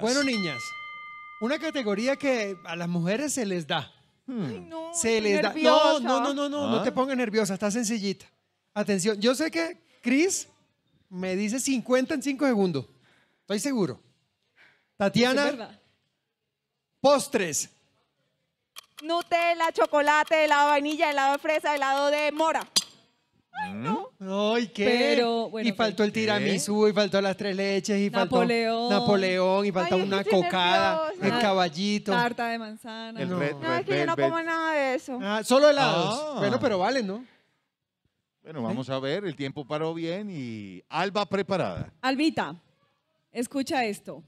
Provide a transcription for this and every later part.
Bueno, niñas. Una categoría que a las mujeres se les da. Hmm. Ay, no, se les da. No, no, no, no, no, no ¿Ah? te pongas nerviosa, está sencillita. Atención, yo sé que Cris me dice 50 en 5 segundos. Estoy seguro. Tatiana, postres. Nutella, chocolate, helado de vainilla, helado de fresa, helado de mora. no. Mm. Ay, ¿qué? y faltó el tiramisú, y faltó las tres leches, y faltó Napoleón, y faltó una cocada, el caballito. Tarta de manzana. No. es que yo no como nada de eso. Ah, solo helados. Ah. Bueno, pero vale, ¿no? Bueno, vamos a ver, el tiempo paró bien y Alba preparada. Albita, escucha esto.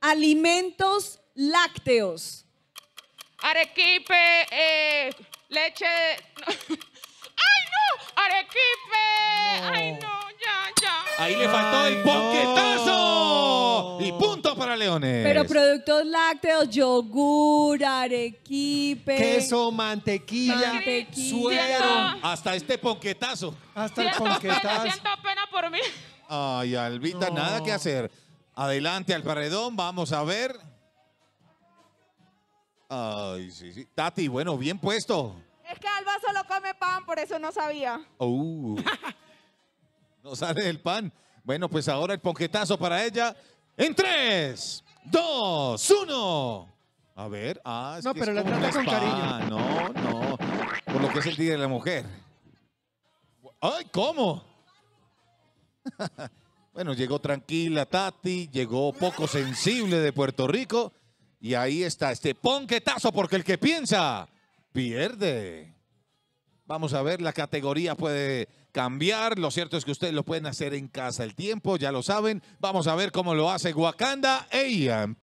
Alimentos lácteos. Arequipe, eh, leche Ahí le faltó el ponquetazo. Y punto para Leones. Pero productos lácteos, yogur, arequipe. Queso, mantequilla, suero. Hasta este ponquetazo. Hasta el ponquetazo. siento pena por mí. Ay, Albita, nada que hacer. Adelante al vamos a ver. Ay, sí, sí. Tati, bueno, bien puesto. Es que Alba solo come pan, por eso no sabía. Uh. No sale el pan. Bueno, pues ahora el ponquetazo para ella. En tres, dos, uno! A ver, ah, No, pero la trata con cariño. No, no. Por lo que es el Día de la Mujer. ¡Ay, cómo! bueno, llegó tranquila Tati, llegó poco sensible de Puerto Rico. Y ahí está este ponquetazo, porque el que piensa, pierde. Vamos a ver, la categoría puede cambiar. Lo cierto es que ustedes lo pueden hacer en casa el tiempo, ya lo saben. Vamos a ver cómo lo hace Wakanda. E Ian.